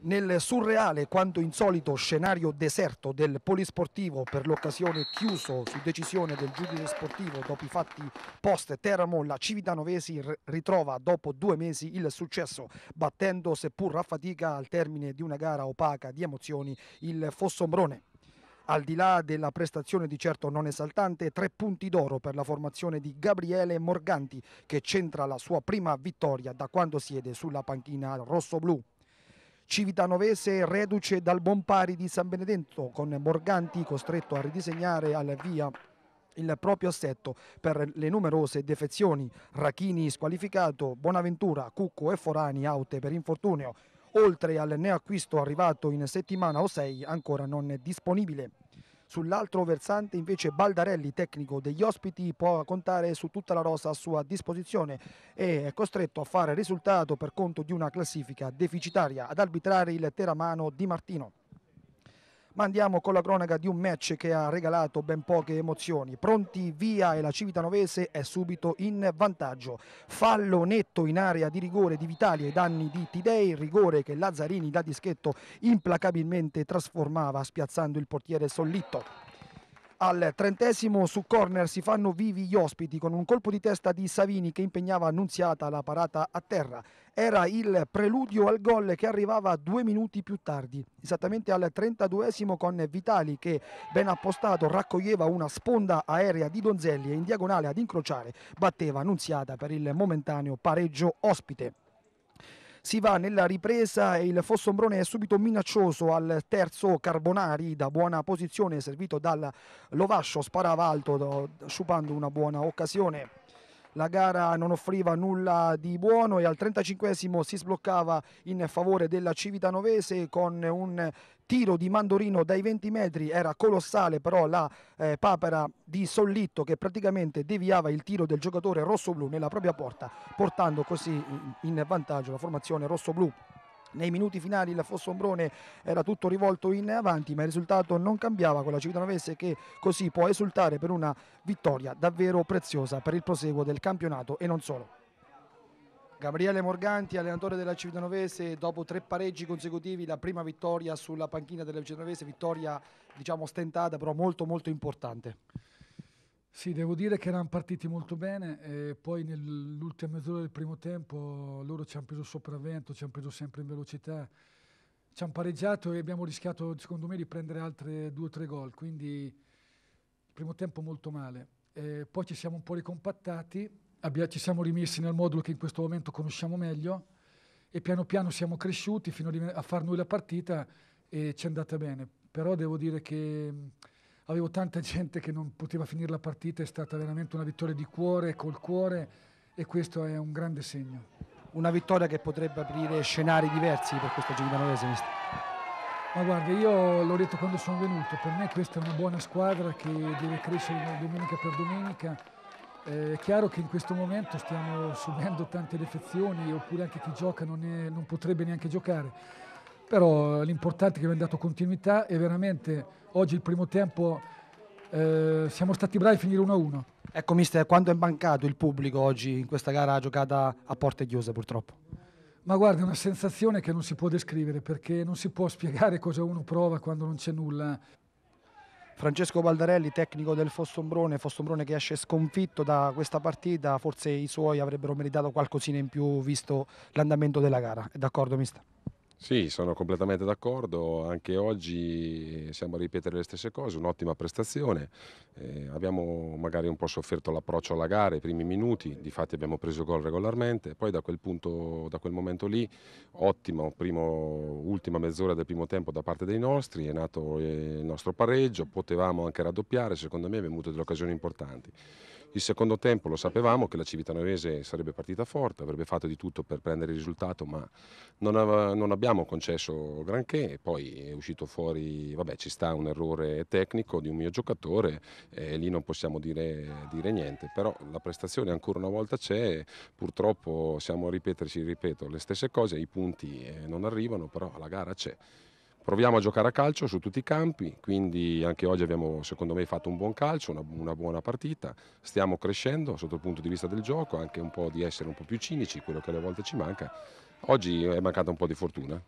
Nel surreale quanto insolito scenario deserto del polisportivo per l'occasione chiuso su decisione del giudice sportivo dopo i fatti post Teramo, la Civitanovesi ritrova dopo due mesi il successo battendo seppur a fatica al termine di una gara opaca di emozioni il Fossombrone. Al di là della prestazione di certo non esaltante, tre punti d'oro per la formazione di Gabriele Morganti che centra la sua prima vittoria da quando siede sulla panchina rossoblù. Civitanovese reduce dal buon pari di San Benedetto con Morganti costretto a ridisegnare al via il proprio assetto per le numerose defezioni. Rachini squalificato, Bonaventura, Cucco e Forani aute per infortunio. Oltre al neacquisto arrivato in settimana o sei ancora non disponibile. Sull'altro versante invece Baldarelli, tecnico degli ospiti, può contare su tutta la rosa a sua disposizione e è costretto a fare risultato per conto di una classifica deficitaria ad arbitrare il teramano Di Martino. Ma andiamo con la cronaca di un match che ha regalato ben poche emozioni. Pronti via e la Civitanovese è subito in vantaggio. Fallo netto in area di rigore di Vitali ai danni di Tidei, rigore che Lazzarini da dischetto implacabilmente trasformava spiazzando il portiere Sollitto. Al trentesimo su corner si fanno vivi gli ospiti con un colpo di testa di Savini che impegnava Annunziata la parata a terra. Era il preludio al gol che arrivava due minuti più tardi, esattamente al trentaduesimo con Vitali che ben appostato raccoglieva una sponda aerea di Donzelli e in diagonale ad incrociare batteva Annunziata per il momentaneo pareggio ospite si va nella ripresa e il Fossombrone è subito minaccioso al terzo Carbonari da buona posizione servito dal Lovascio, sparava alto sciupando una buona occasione la gara non offriva nulla di buono e al 35esimo si sbloccava in favore della Civitanovese con un tiro di Mandorino dai 20 metri era colossale però la eh, papera di Sollitto che praticamente deviava il tiro del giocatore rossoblu nella propria porta portando così in vantaggio la formazione rossoblu. Nei minuti finali il Fossombrone era tutto rivolto in avanti ma il risultato non cambiava con la Civitanovese che così può esultare per una vittoria davvero preziosa per il proseguo del campionato e non solo. Gabriele Morganti, allenatore della Civitanovese, dopo tre pareggi consecutivi, la prima vittoria sulla panchina della Civitanovese, vittoria diciamo stentata però molto molto importante. Sì, devo dire che erano partiti molto bene e poi nell'ultima mezz'ora del primo tempo loro ci hanno preso sopravvento, ci hanno preso sempre in velocità, ci hanno pareggiato e abbiamo rischiato, secondo me, di prendere altre due o tre gol, quindi il primo tempo molto male. E poi ci siamo un po' ricompattati, abbia, ci siamo rimessi nel modulo che in questo momento conosciamo meglio e piano piano siamo cresciuti fino a, a far noi la partita e ci è andata bene. Però devo dire che avevo tanta gente che non poteva finire la partita, è stata veramente una vittoria di cuore, col cuore e questo è un grande segno. Una vittoria che potrebbe aprire scenari diversi per questa Giudicanovese. Ma guarda, io l'ho detto quando sono venuto, per me questa è una buona squadra che deve crescere domenica per domenica. Eh, è chiaro che in questo momento stiamo subendo tante defezioni oppure anche chi gioca non, è, non potrebbe neanche giocare però l'importante è che abbiamo dato continuità e veramente oggi il primo tempo eh, siamo stati bravi a finire 1-1. Ecco mister, quanto è mancato il pubblico oggi in questa gara giocata a porte chiuse purtroppo? Ma guarda, è una sensazione che non si può descrivere perché non si può spiegare cosa uno prova quando non c'è nulla. Francesco Baldarelli, tecnico del Fossombrone, Fossombrone che esce sconfitto da questa partita, forse i suoi avrebbero meritato qualcosina in più visto l'andamento della gara. È d'accordo mister? Sì, sono completamente d'accordo, anche oggi eh, siamo a ripetere le stesse cose, un'ottima prestazione, eh, abbiamo magari un po' sofferto l'approccio alla gara, i primi minuti, di fatti abbiamo preso gol regolarmente, poi da quel, punto, da quel momento lì ottima primo, ultima mezz'ora del primo tempo da parte dei nostri, è nato eh, il nostro pareggio, potevamo anche raddoppiare, secondo me abbiamo avuto delle occasioni importanti. Il secondo tempo lo sapevamo che la Civitanovese sarebbe partita forte, avrebbe fatto di tutto per prendere il risultato, ma non, aveva, non abbiamo concesso granché e poi è uscito fuori, vabbè ci sta un errore tecnico di un mio giocatore e lì non possiamo dire, dire niente, però la prestazione ancora una volta c'è, purtroppo siamo a ripeterci, ripeto, le stesse cose, i punti eh, non arrivano, però la gara c'è. Proviamo a giocare a calcio su tutti i campi, quindi anche oggi abbiamo secondo me fatto un buon calcio, una, una, buona partita, stiamo crescendo sotto il punto di vista del gioco, anche un po' di essere un po' più cinici, quello che alle volte ci manca. Oggi è mancata un po' di fortuna,